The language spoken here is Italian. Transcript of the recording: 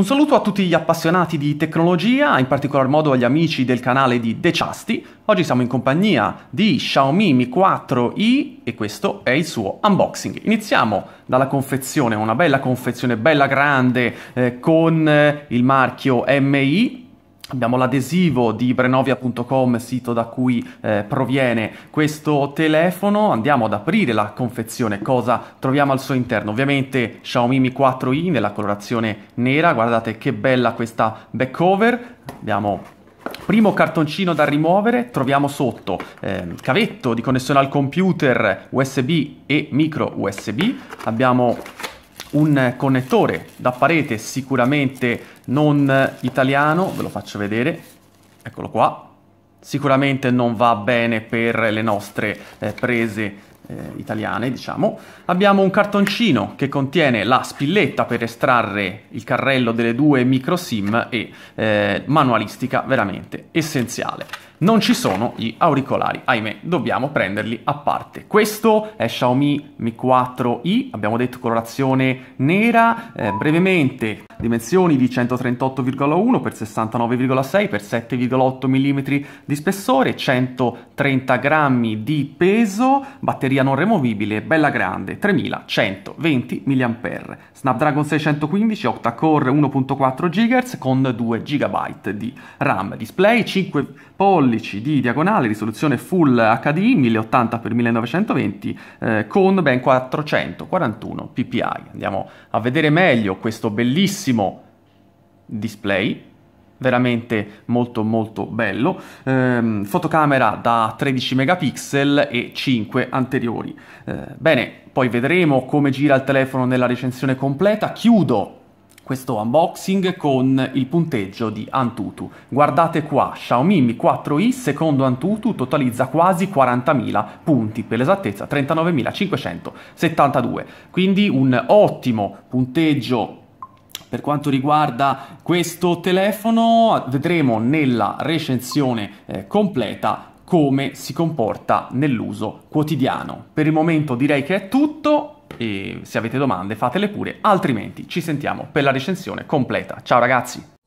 Un saluto a tutti gli appassionati di tecnologia, in particolar modo agli amici del canale di The Deciasti. Oggi siamo in compagnia di Xiaomi Mi 4i e questo è il suo unboxing. Iniziamo dalla confezione, una bella confezione, bella grande, eh, con eh, il marchio MI Abbiamo l'adesivo di brenovia.com, sito da cui eh, proviene questo telefono. Andiamo ad aprire la confezione. Cosa troviamo al suo interno? Ovviamente Xiaomi Mi 4i nella colorazione nera. Guardate che bella questa back cover. Abbiamo primo cartoncino da rimuovere. Troviamo sotto eh, cavetto di connessione al computer USB e micro USB. Abbiamo un connettore da parete sicuramente non italiano, ve lo faccio vedere, eccolo qua, sicuramente non va bene per le nostre eh, prese eh, italiane, diciamo, abbiamo un cartoncino che contiene la spilletta per estrarre il carrello delle due micro SIM e eh, manualistica veramente essenziale. Non ci sono gli auricolari, ahimè, dobbiamo prenderli a parte. Questo è Xiaomi Mi 4i, abbiamo detto colorazione nera, eh, brevemente dimensioni di 138,1 x 69,6 x 7,8 mm di spessore, 130 grammi di peso, batteria batteria non removibile, bella grande, 3120 mAh, Snapdragon 615, octa-core 1.4 GHz con 2 GB di RAM, display 5 pollici di diagonale, risoluzione Full HD 1080x1920 eh, con ben 441 ppi. Andiamo a vedere meglio questo bellissimo display veramente molto molto bello ehm, fotocamera da 13 megapixel e 5 anteriori eh, bene poi vedremo come gira il telefono nella recensione completa chiudo questo unboxing con il punteggio di Antutu. Guardate qua, Xiaomi Mi 4i secondo Antutu totalizza quasi 40.000 punti, per l'esattezza 39.572, quindi un ottimo punteggio per quanto riguarda questo telefono vedremo nella recensione eh, completa come si comporta nell'uso quotidiano. Per il momento direi che è tutto e se avete domande fatele pure, altrimenti ci sentiamo per la recensione completa. Ciao ragazzi!